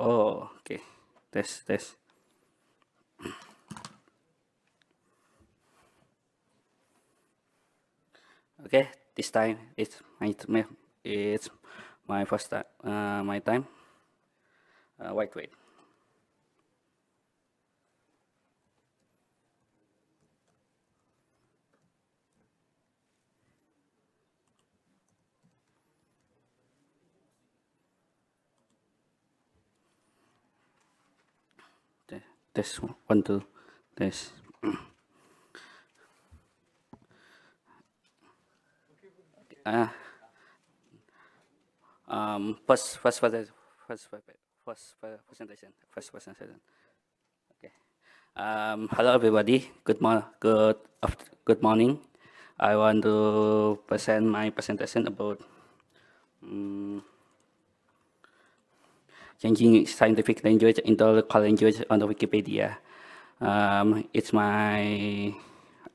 Oh, okay. Test, test. Okay, this time it's my it's my first time. Uh, my time. Uh, wait, wait. this one, one to this. Uh, um, first, first, first, first, first, first presentation, first presentation. Okay. Um, hello everybody. Good morning. Good after, Good morning. I want to present my presentation about um, changing scientific language into local language on the Wikipedia. Um, it's my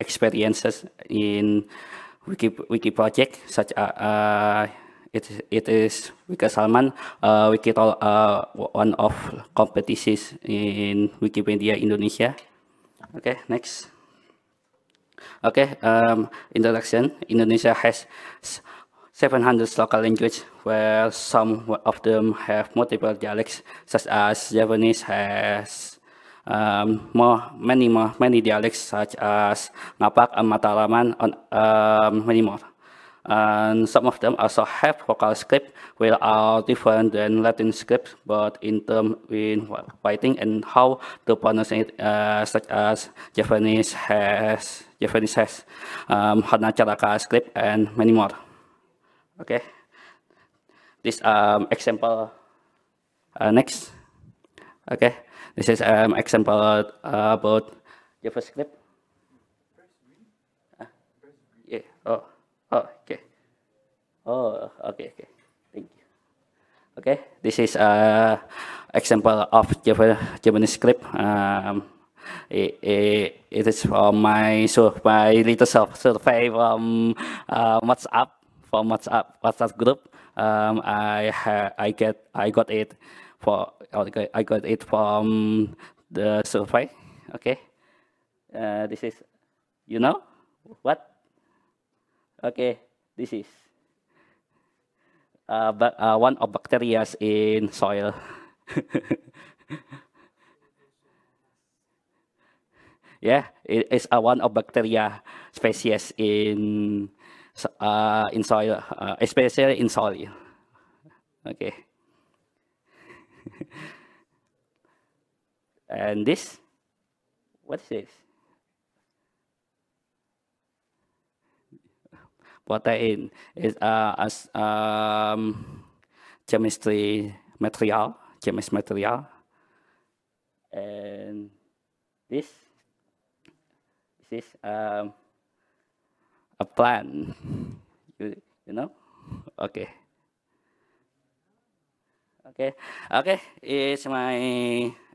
experiences in Wiki, Wiki project such a uh, uh, it, it is Wiki Salman, uh, Wiki uh, one of competitions in Wikipedia Indonesia. Okay, next. Okay, um, introduction. Indonesia has 700 local languages, where some of them have multiple dialects, such as Japanese has um, more, many more, many dialects, such as Ngapak and Mataraman, and um, many more. And some of them also have vocal script, which are different than Latin script, but in terms in writing and how to pronounce it, uh, such as Japanese has Japanese has um, Hanacharaka script and many more. Okay. This um, example uh, next. Okay. This is an um, example uh, about JavaScript. Uh, yeah. Oh. Oh. Okay. Oh. Okay. Okay. Thank you. Okay. This is an uh, example of Java JavaScript. Um, it, it, it is from my so my little survey from um, uh, WhatsApp from WhatsApp WhatsApp group. Um, I ha I get I got it for I got it from the survey. Okay, uh, this is you know what? Okay, this is uh, but uh, one of bacteria in soil. yeah, it is a one of bacteria species in uh, in soil, uh, especially in soil. Okay. and this, what is this? Protein is uh, as um, chemistry material, chemist material, and this, this um, plan. You, you know? Okay. Okay. Okay. It's my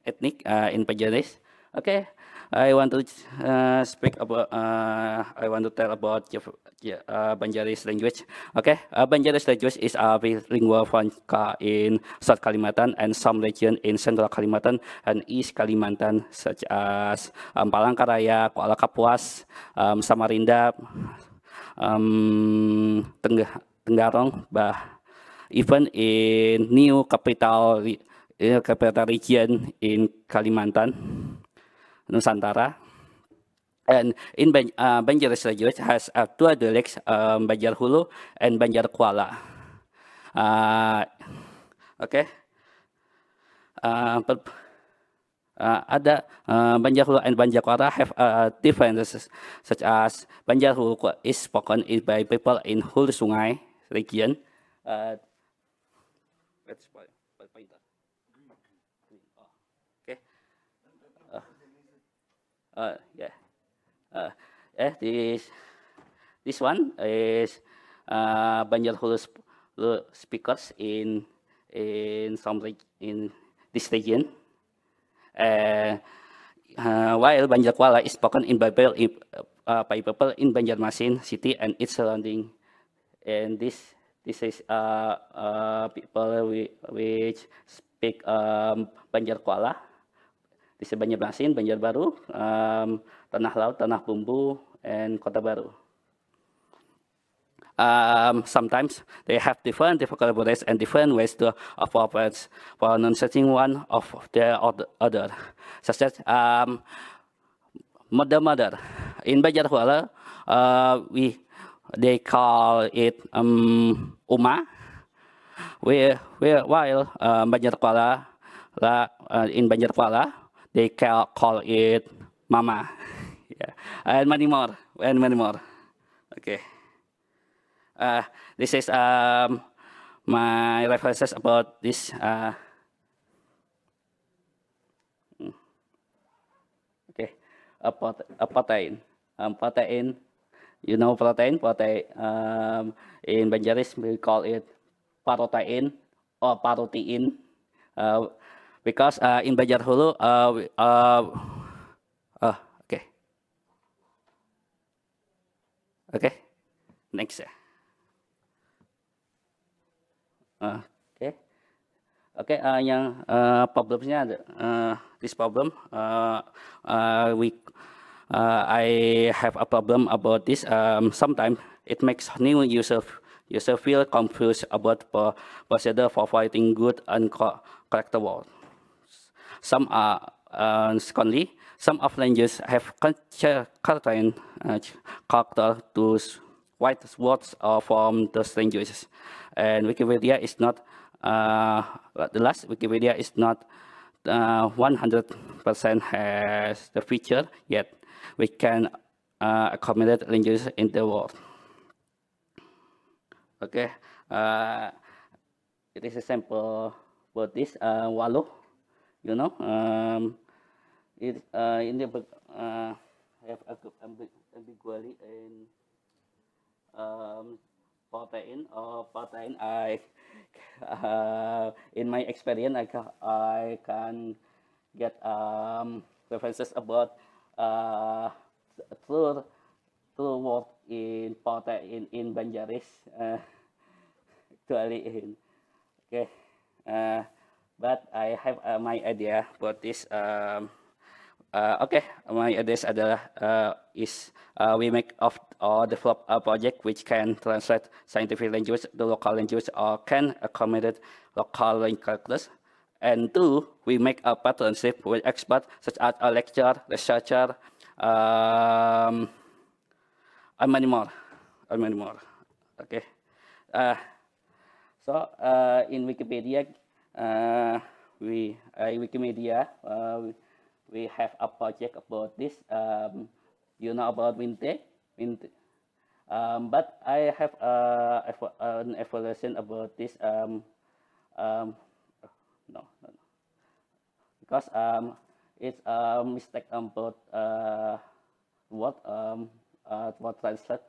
ethnic uh, in Pajanis. Okay. I want to uh, speak about, uh, I want to tell about uh, Banjaris language. Okay, uh, Banjaris language is a lingua franca in South Kalimantan and some region in Central Kalimantan and East Kalimantan such as um, Palangkaraya, Kuala Kapuas, um, Samarinda, um, Tenggarong bah even in new capital eh, capital region in Kalimantan Nusantara and in Ban uh, Banjar Sirajiraj has uh, two dialects um, Banjar Hulu and Banjar Kuala uh, oke okay. uh, uh, ada uh, ah, Banjarhu eh, and Banjakwara have uh, ah, differences such as Banjarhu is spoken in by people in whole Sungai region. Uh, Uh, yeah. Uh, eh, this this one is uh, Hulu sp speakers in in some in this region uh, uh, while Banjar Kuala is spoken in Bible, uh, by people in Banjarmasin city and its surrounding. And this this is uh, uh, people we, which speak um, Banjar Kuala. This is Banjarmasin, Banjarbaru, um, Tanah Laut, Tanah Bumbu, and Kota Baru um, sometimes they have different difficult bodies and different ways to for non pronouncing one of the other, such as um, mother mother. In Banjarwala, uh, we they call it um, Uma, where, where while uh, Kuala, la, uh, in Kuala, they call, call it Mama, yeah. and many more, and many more. Okay. Uh, this is um, my references about this. Uh, okay, a, prote a protein. Um, protein, you know protein, protein. Um, in Banjaris we call it parotein or parotein. Uh, because uh, in Banjar Hulu, uh, uh, uh, okay, okay, next uh, ah. okay. Okay, uh, eh, yang uh, eh, problemnya ada uh, this problem uh, uh, we uh, I have a problem about this. Um, sometimes it makes new user user feel confused about procedure for fighting good and co correct world. Some are uh, secondly, some of languages have contain uh, character to white spots uh, from the languages. And Wikipedia is not, uh, the last Wikipedia is not 100% uh, has the feature yet. We can accommodate languages in the world. Okay, it is a sample for this uh, wallow, you know. Um, it, uh, in the, uh, um, protein or uh, protein I uh, in my experience I can, I can get um, references about uh, through through work in protein in Banjaris uh, actually in okay uh, but I have uh, my idea about this um, uh, okay my ideas adalah uh, is uh, we make of or develop a project which can translate scientific language to local language or can accommodate local language And two, we make a partnership with experts such as a lecturer, researcher, um, and many more, and many more. Okay. Uh, so uh, in Wikipedia, uh, we uh, Wikimedia uh, we, we, have a project about this. Um, you know about WinTech? Um, but I have uh, an evaluation about this. Um, um, no, no, no, because um, it's a mistake about uh, what um, uh, what translate.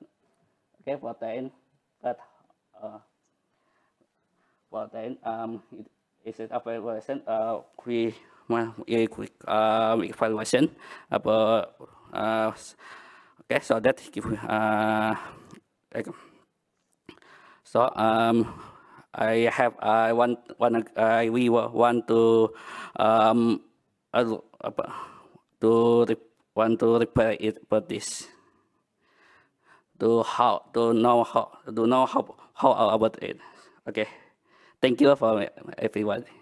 Okay, protein, but uh, protein um, it is an evaluation uh, we, well, quick um, evaluation about uh, okay so that give uh so um i have i want want uh, we want to um to want to repair it for this to how to know how to know how how about it okay thank you for everyone